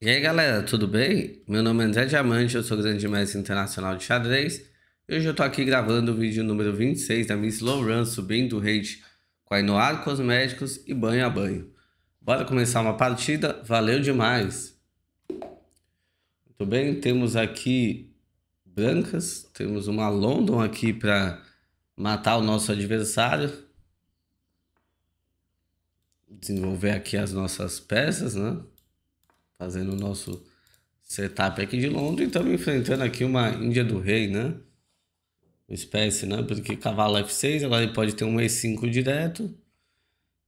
E aí galera, tudo bem? Meu nome é André Diamante, eu sou grande mestre internacional de xadrez e hoje eu tô aqui gravando o vídeo número 26 da Miss slow run subindo o rate com a Inoar Cosméticos e banho a banho. Bora começar uma partida, valeu demais! Muito bem, temos aqui brancas, temos uma London aqui para matar o nosso adversário. Desenvolver aqui as nossas peças, né? fazendo o nosso setup aqui de Londres e estamos enfrentando aqui uma Índia do Rei, né? Uma espécie, né? Porque cavalo F6, agora ele pode ter um E5 direto.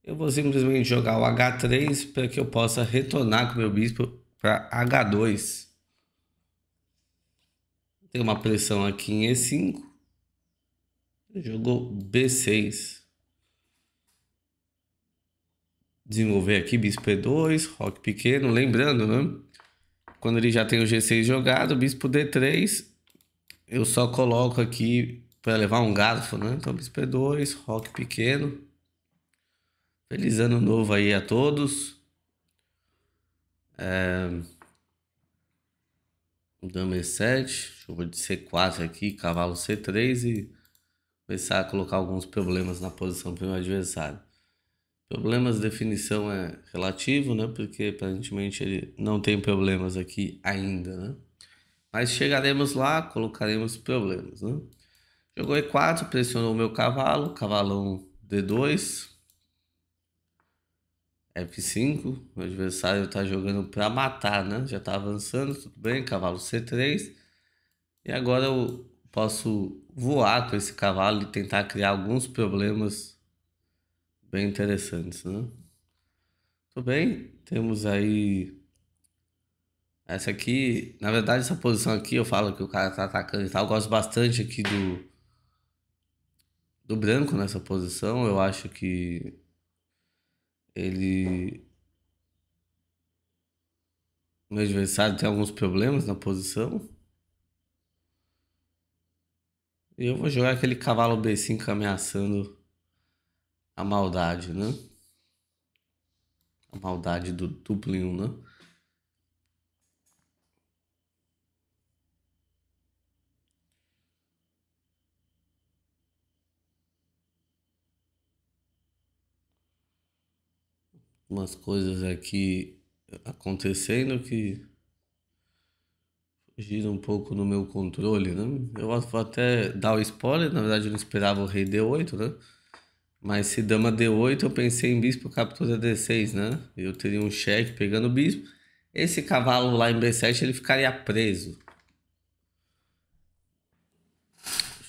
Eu vou simplesmente jogar o H3 para que eu possa retornar com meu bispo para H2. Tem uma pressão aqui em E5. Jogou B6. desenvolver aqui bispo E2, roque pequeno, lembrando, né? Quando ele já tem o G6 jogado, bispo D3, eu só coloco aqui para levar um garfo, né? Então bispo E2, roque pequeno. Feliz ano novo aí a todos. É... Dama E7, vou de C4 aqui, cavalo C3 e começar a colocar alguns problemas na posição o meu adversário. Problemas, definição é relativo, né? Porque aparentemente ele não tem problemas aqui ainda, né? Mas chegaremos lá, colocaremos problemas, né? Jogou E4, pressionou o meu cavalo, cavalão D2, F5, o adversário está jogando para matar, né? Já está avançando, tudo bem, cavalo C3. E agora eu posso voar com esse cavalo e tentar criar alguns problemas bem interessantes, né? Tudo bem, temos aí. Essa aqui, na verdade, essa posição aqui eu falo que o cara tá atacando e tal. Eu gosto bastante aqui do. do branco nessa posição. Eu acho que. Ele. O meu adversário tem alguns problemas na posição. Eu vou jogar aquele cavalo B5 ameaçando a maldade, né? A maldade do Dublin, né? Umas coisas aqui acontecendo que fugiram um pouco no meu controle, né? Eu vou até dar o spoiler, na verdade eu não esperava o Rei D8, né? Mas se dama D8, eu pensei em bispo captura D6, né? Eu teria um cheque pegando o bispo. Esse cavalo lá em B7, ele ficaria preso.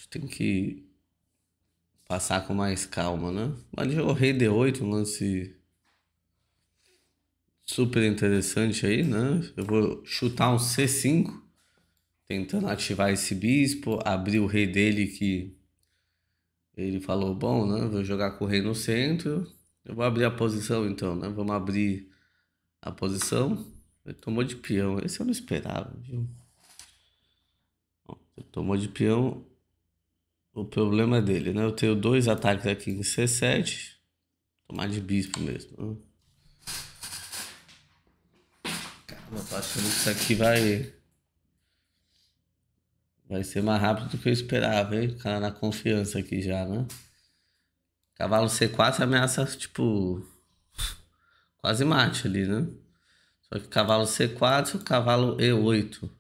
Tem que passar com mais calma, né? Mas o rei D8, um lance super interessante aí, né? Eu vou chutar um C5, tentando ativar esse bispo, abrir o rei dele que ele falou, bom, né? Vou jogar com o rei no centro. Eu vou abrir a posição então, né? Vamos abrir a posição. Ele tomou de peão. Esse eu não esperava, viu? Ele tomou de peão. O problema é dele, né? Eu tenho dois ataques aqui em C7. Tomar de bispo mesmo. Né? Caramba, tô achando que isso aqui vai Vai ser mais rápido do que eu esperava, hein? Ficar na confiança aqui já, né? Cavalo C4 ameaça, tipo. Quase mate ali, né? Só que cavalo C4, cavalo E8.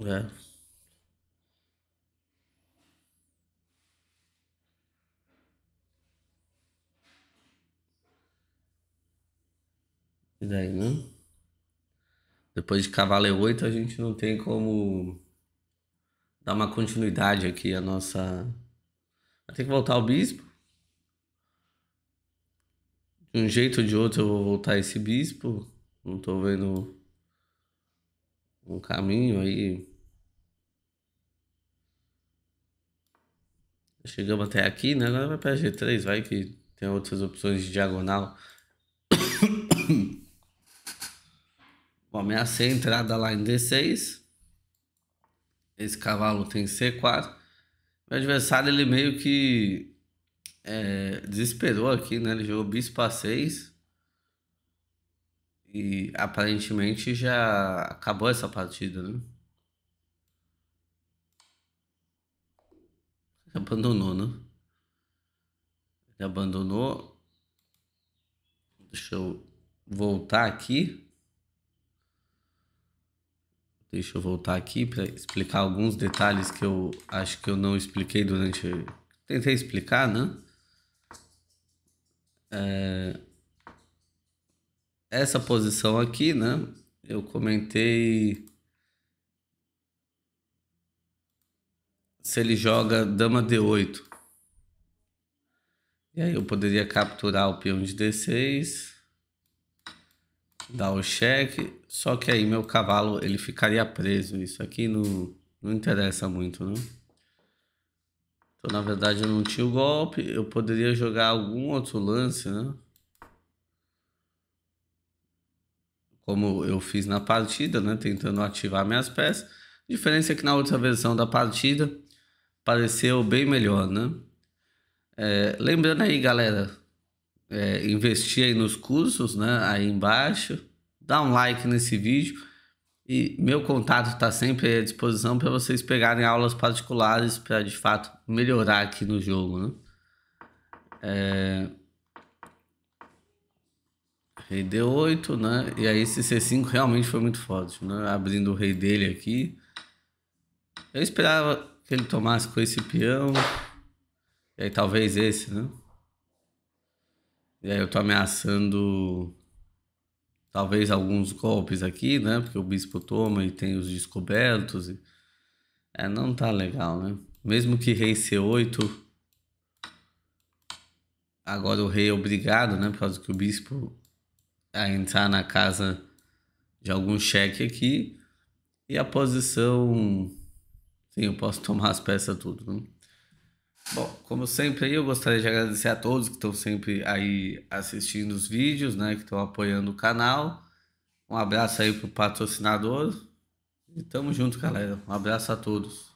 É. Né? Depois de Cavaleiro 8, é a gente não tem como dar uma continuidade aqui a nossa. Vai ter que voltar o bispo. De um jeito ou de outro eu vou voltar esse bispo. Não tô vendo um caminho aí. Chegamos até aqui, né? Agora vai pra G3, vai que tem outras opções de diagonal. Bom, ameacei a entrada lá em D6. Esse cavalo tem C4. Meu adversário, ele meio que é, desesperou aqui, né? Ele jogou bispo A6. E aparentemente já acabou essa partida, né? Ele abandonou, né? Ele abandonou. Deixa eu voltar aqui. Deixa eu voltar aqui para explicar alguns detalhes que eu acho que eu não expliquei durante. Tentei explicar, né? É... Essa posição aqui, né? Eu comentei. Se ele joga dama d8. E aí eu poderia capturar o peão de d6 dar o cheque, só que aí meu cavalo ele ficaria preso. Isso aqui não, não interessa muito, né? Então, na verdade, eu não tinha o golpe. Eu poderia jogar algum outro lance, né? Como eu fiz na partida, né? Tentando ativar minhas peças. A diferença é que na outra versão da partida pareceu bem melhor, né? É, lembrando aí, galera, é, investir aí nos cursos, né? Aí embaixo. Dá um like nesse vídeo. E meu contato está sempre à disposição para vocês pegarem aulas particulares para de fato melhorar aqui no jogo, né? É... Rei D8, né? E aí esse C5 realmente foi muito forte, né? Abrindo o rei dele aqui. Eu esperava que ele tomasse com esse peão. E aí talvez esse, né? E é, aí eu tô ameaçando talvez alguns golpes aqui, né? Porque o bispo toma e tem os descobertos. E... É, não tá legal, né? Mesmo que rei C8, agora o rei é obrigado, né? Por causa que o bispo a entrar na casa de algum cheque aqui. E a posição. Sim, eu posso tomar as peças tudo. Né? Bom, como sempre aí, eu gostaria de agradecer a todos que estão sempre aí assistindo os vídeos, né, que estão apoiando o canal. Um abraço aí pro patrocinador. E tamo junto, galera. Um abraço a todos.